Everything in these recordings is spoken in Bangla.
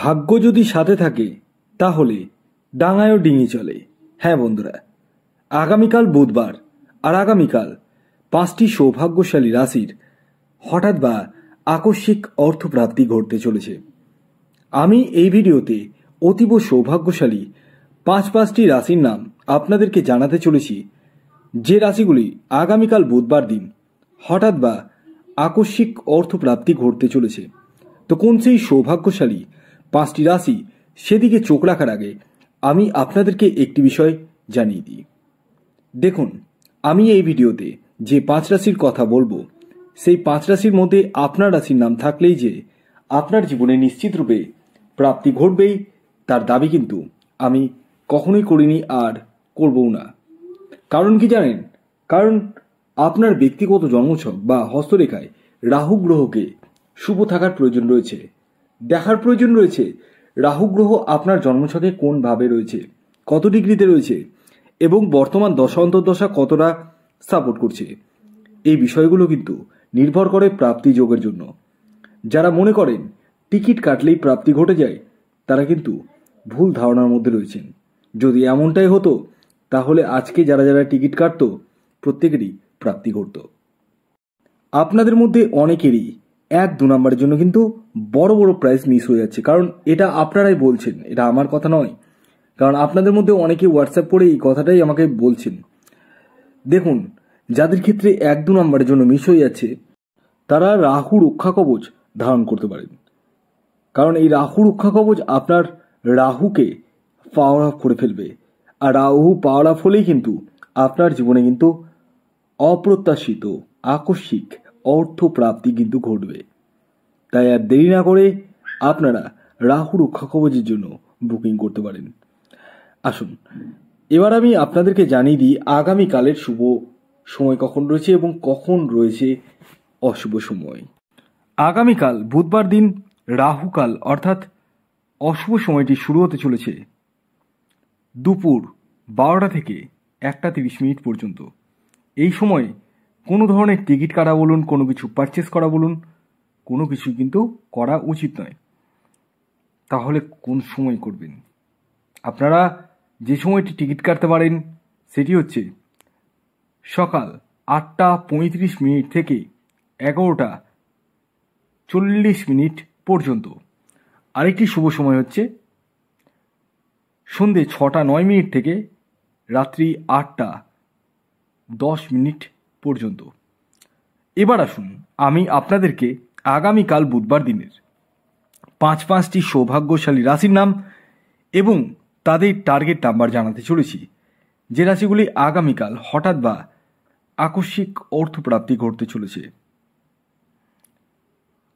ভাগ্য যদি সাথে থাকে তাহলে ডাঙায়ও ডিঙি চলে হ্যাঁ বন্ধুরা আগামীকাল বুধবার আর আগামীকাল পাঁচটি সৌভাগ্যশালী রাশির হঠাৎ বা আকস্মিক অর্থপ্রাপ্তি ঘটতে চলেছে আমি এই ভিডিওতে অতীব সৌভাগ্যশালী পাঁচ পাঁচটি রাশির নাম আপনাদেরকে জানাতে চলেছি যে রাশিগুলি আগামীকাল বুধবার দিন হঠাৎ বা আকস্মিক অর্থপ্রাপ্তি ঘটতে চলেছে তো কোন সেই সৌভাগ্যশালী পাঁচটি রাশি সেদিকে চোখ রাখার আগে আমি আপনাদেরকে একটি বিষয় জানিয়ে দিই দেখুন আমি এই ভিডিওতে যে পাঁচ রাশির কথা বলবো সেই পাঁচ রাশির মধ্যে আপনার রাশির নাম থাকলেই যে আপনার জীবনে নিশ্চিত রূপে প্রাপ্তি ঘটবেই তার দাবি কিন্তু আমি কখনোই করিনি আর করবও না কারণ কি জানেন কারণ আপনার ব্যক্তিগত জন্মছক বা হস্তরেখায় রাহু গ্রহকে শুভ থাকার প্রয়োজন রয়েছে দেখার প্রয়োজন রয়েছে রাহু গ্রহ আপনার জন্মছকে কোন ভাবে রয়েছে কত ডিগ্রিতে রয়েছে এবং বর্তমান দশা অন্তর্দশা কতটা সাপোর্ট করছে এই বিষয়গুলো কিন্তু নির্ভর করে প্রাপ্তি যোগের জন্য যারা মনে করেন টিকিট কাটলেই প্রাপ্তি ঘটে যায় তারা কিন্তু ভুল ধারণার মধ্যে রয়েছেন যদি এমনটাই হতো তাহলে আজকে যারা যারা টিকিট কাটত প্রত্যেকেরই প্রাপ্তি ঘটত আপনাদের মধ্যে অনেকেরই এক দু নম্বরের জন্য কিন্তু বড় বড় প্রাইস মিস হয়ে যাচ্ছে কারণ এটা আপনারাই বলছেন এটা আমার কথা নয় কারণ আপনাদের মধ্যে অনেকে হোয়াটসঅ্যাপ করে এই কথাটাই আমাকে বলছেন দেখুন যাদের ক্ষেত্রে এক দু নম্বরের জন্য মিস হয়ে যাচ্ছে তারা রাহু রক্ষা কবচ ধারণ করতে পারেন কারণ এই রাহু রক্ষা কবচ আপনার রাহুকে পাওয়ার আপ করে ফেলবে আর রাহু পাওয়ার আপ হলেই কিন্তু আপনার জীবনে কিন্তু অপ্রত্যাশিত আকস্মিক অর্থ প্রাপ্তি কিন্তু ঘটবে তাই আর দেরি না করে আপনারা রাহু রক্ষা কবচের জন্য বুকিং করতে পারেন আসুন এবার আমি আপনাদেরকে জানিয়ে দিই আগামীকালের শুভ সময় কখন রয়েছে এবং কখন রয়েছে অশুভ সময় আগামীকাল বুধবার দিন রাহুকাল অর্থাৎ অশুভ সময়টি শুরু হতে চলেছে দুপুর বারোটা থেকে একটা তিরিশ মিনিট পর্যন্ত এই সময় কোনো ধরনের টিকিট কাটা বলুন কোনো কিছু পারচেস করা বলুন কোনো কিছু কিন্তু করা উচিত নয় তাহলে কোন সময় করবেন আপনারা যে সময়টি টিকিট কাটতে পারেন সেটি হচ্ছে সকাল আটটা পঁয়ত্রিশ মিনিট থেকে এগারোটা চল্লিশ মিনিট পর্যন্ত আরেকটি শুভ সময় হচ্ছে সন্ধে ছটা নয় মিনিট থেকে রাত্রি আটটা দশ মিনিট পর্যন্ত এবার আসুন আমি আপনাদেরকে আগামীকাল বুধবার দিনের পাঁচ পাঁচটি সৌভাগ্যশালী রাশির নাম এবং তাদের টার্গেট নাম্বার জানাতে চলেছি যে রাশিগুলি আগামীকাল হঠাৎ বা আকস্মিক অর্থপ্রাপ্তি ঘটতে চলেছে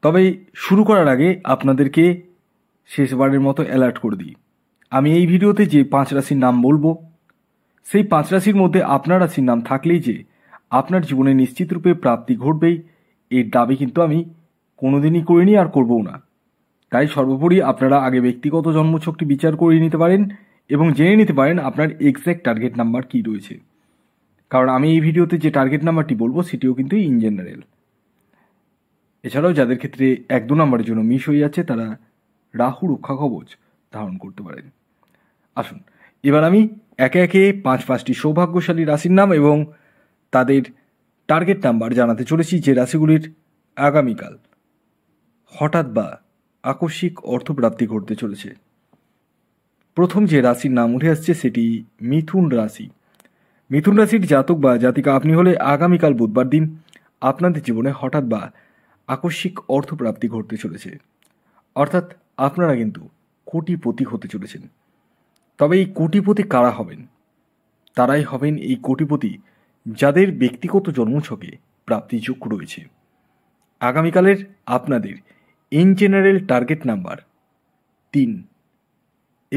তবে শুরু করার আগে আপনাদেরকে শেষবারের মতো অ্যালার্ট করে দিই আমি এই ভিডিওতে যে পাঁচ রাশির নাম বলবো সেই পাঁচ রাশির মধ্যে আপনার রাশির নাম থাকলেই যে আপনার জীবনে নিশ্চিত রূপে প্রাপ্তি ঘটবেই এর দাবি কিন্তু আমি কোনোদিনই করিনি আর করবও না তাই সর্বোপরি আপনারা আগে ব্যক্তিগত জন্মছকটি বিচার করে নিতে পারেন এবং জেনে নিতে পারেন আপনার এক্স্যাক্ট টার্গেট নাম্বার কী রয়েছে কারণ আমি এই ভিডিওতে যে টার্গেট নাম্বারটি বলবো সেটিও কিন্তু ইন জেনারেল এছাড়াও যাদের ক্ষেত্রে এক দু নম্বরের জন্য মিস হয়ে যাচ্ছে তারা রাহু রক্ষা কবচ ধারণ করতে পারেন আসুন এবার আমি একে একে পাঁচ পাঁচটি সৌভাগ্যশালী রাশির নাম এবং তাদের টার্গেট নাম্বার জানাতে চলেছি যে রাশিগুলির আগামীকাল হঠাৎ বা আকস্মিক অর্থপ্রাপ্তি ঘটতে চলেছে প্রথম যে রাশির নাম উঠে আসছে সেটি মিথুন রাশি মিথুন রাশির জাতক বা জাতিকা আপনি হলে আগামীকাল বুধবার দিন আপনাদের জীবনে হঠাৎ বা আকস্মিক অর্থপ্রাপ্তি ঘটতে চলেছে অর্থাৎ আপনারা কিন্তু কোটিপতি হতে চলেছেন তবে এই কোটিপতি কারা হবেন তারাই হবেন এই কোটিপতি যাদের ব্যক্তিগত জন্মছকে প্রাপ্তিযোগ রয়েছে আগামীকালের আপনাদের ইন জেনারেল টার্গেট নাম্বার তিন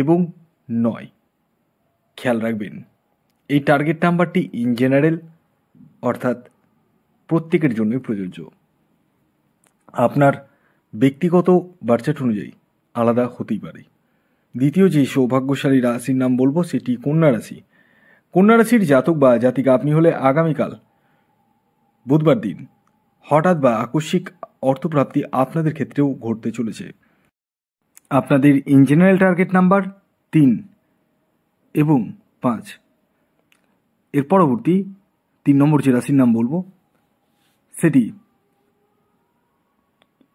এবং নয় খেয়াল রাখবেন এই টার্গেট নাম্বারটি ইন জেনারেল অর্থাৎ প্রত্যেকের জন্যই প্রযোজ্য আপনার ব্যক্তিগত বার্চাট অনুযায়ী আলাদা হতেই পারে দ্বিতীয় যে সৌভাগ্যশালী রাশির নাম বলবো সেটি কন্যা রাশি কন্যা রাশির জাতক বা জাতিকা আপনি হলে আগামীকাল বুধবার দিন হঠাৎ বা আকস্মিক অর্থপ্রাপ্তি আপনাদের ক্ষেত্রেও ঘটতে চলেছে আপনাদের ইন জেনারেল টার্গেট নাম্বার তিন এবং পাঁচ এর পরবর্তী তিন নম্বর যে রাশির নাম বলবো সেটি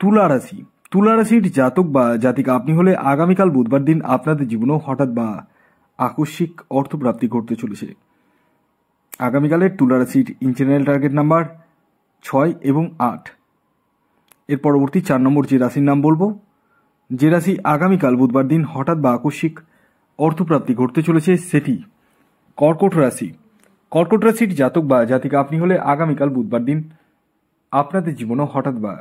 তুলা রাশি তুলা রাশির জাতক বা জাতিকা আপনি হলে আগামীকাল বুধবার দিন আপনাদের জীবনেও হঠাৎ বা আকস্মিক অর্থপ্রাপ্তি ঘটতে চলেছে আগামীকালের তুলারাশির ইন্টারনাল টার্গেট নাম্বার ছয় এবং আট এর পরবর্তী চার নম্বর যে রাশির নাম বলবো যে রাশি আগামীকাল বুধবার দিন হঠাৎ বা আকস্মিক অর্থপ্রাপ্তি ঘটতে চলেছে সেটি কর্কট রাশি কর্কট রাশির জাতক বা জাতিকা আপনি হলে আগামীকাল বুধবার দিন আপনাদের জীবনে হঠাৎ বা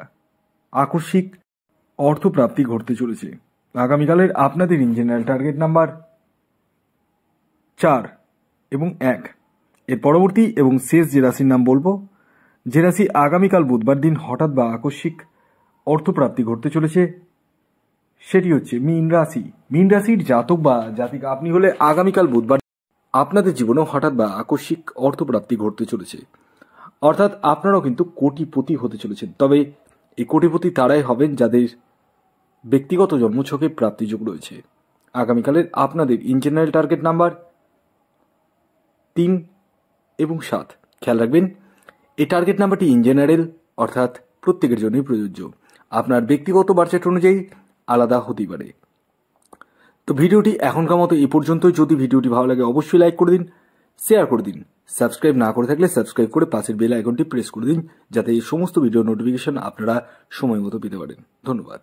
আকস্মিক অর্থপ্রাপ্তি ঘটতে চলেছে আগামীকালের আপনাদের ইঞ্জিনিয়ার টার্গেট নাম্বার চার এবং এক এর পরবর্তী এবং শেষ যে রাশির নাম বলবো যে রাশি আগামীকাল বুধবার দিন হঠাৎ বা আকস্মিক অর্থপ্রাপ্তি ঘটতে চলেছে সেটি হচ্ছে মীন রাশি মীন রাশির জাতক বা জাতিকা আপনি হলে আগামীকাল বুধবার আপনাদের জীবনেও হঠাৎ বা আকস্মিক অর্থপ্রাপ্তি ঘটতে চলেছে অর্থাৎ আপনারাও কিন্তু কোটিপতি হতে চলেছেন তবে এই কোটিপতি তারাই হবেন যাদের ব্যক্তিগত জন্মছকে প্রাপ্তিযোগ রয়েছে আগামীকালের আপনাদের ইন জেনারেল টার্গেট নাম্বার তিন এবং সাত খেয়াল রাখবেন এই টার্গেট নাম্বারটি ইন জেনারেল অর্থাৎ প্রত্যেকের জন্যই প্রযোজ্য আপনার ব্যক্তিগত বার্চেট অনুযায়ী আলাদা হতেই পারে তো ভিডিওটি এখনকার মতো এ পর্যন্তই যদি ভিডিওটি ভালো লাগে অবশ্যই লাইক করে দিন শেয়ার করে দিন সাবস্ক্রাইব না করে থাকলে সাবস্ক্রাইব করে পাশের বেল আইকনটি প্রেস করে দিন যাতে এই সমস্ত ভিডিও নোটিফিকেশন আপনারা সময় মতো পেতে পারেন ধন্যবাদ